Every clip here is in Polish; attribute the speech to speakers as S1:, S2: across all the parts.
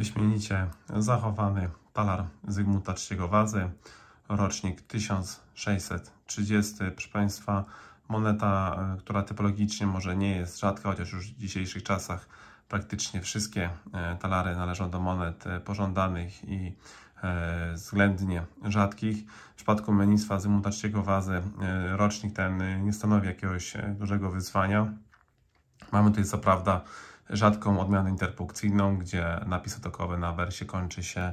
S1: Wyśmienicie zachowany talar Zygmunta III Wazy, rocznik 1630. Proszę Państwa, moneta, e, która typologicznie może nie jest rzadka, chociaż już w dzisiejszych czasach praktycznie wszystkie e, talary należą do monet e, pożądanych i względnie rzadkich. W przypadku menistwa Zygmunta III Wazy rocznik ten nie stanowi jakiegoś dużego wyzwania. Mamy tutaj co prawda rzadką odmianę interpunkcyjną, gdzie napis otokowy na wersie kończy się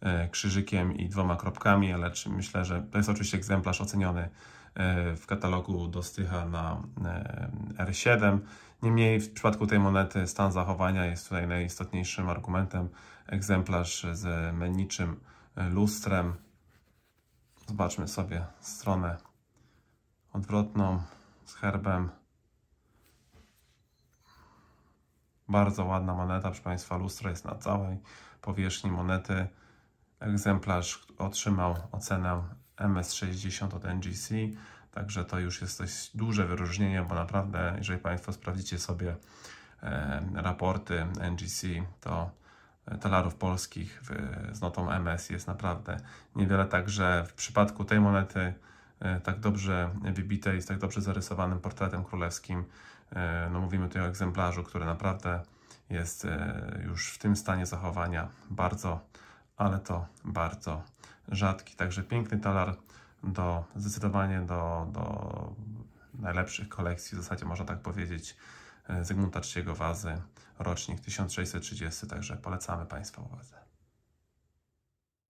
S1: e, krzyżykiem i dwoma kropkami, ale myślę, że to jest oczywiście egzemplarz oceniony e, w katalogu do Stycha na e, R7. Niemniej w przypadku tej monety stan zachowania jest tutaj najistotniejszym argumentem. Egzemplarz z meniczym lustrem. Zobaczmy sobie stronę odwrotną z herbem. Bardzo ładna moneta, proszę Państwa, lustro jest na całej powierzchni monety. Egzemplarz otrzymał ocenę MS60 od NGC, także to już jest dość duże wyróżnienie, bo naprawdę, jeżeli Państwo sprawdzicie sobie e, raporty NGC, to e, talarów polskich z notą MS jest naprawdę niewiele, także w przypadku tej monety E, tak dobrze wybitej, z tak dobrze zarysowanym portretem królewskim. E, no mówimy tutaj o egzemplarzu, który naprawdę jest e, już w tym stanie zachowania bardzo, ale to bardzo rzadki. Także piękny talar do zdecydowanie do, do najlepszych kolekcji, w zasadzie można tak powiedzieć, Zygmunta III Wazy, rocznik 1630, także polecamy Państwa uwadze.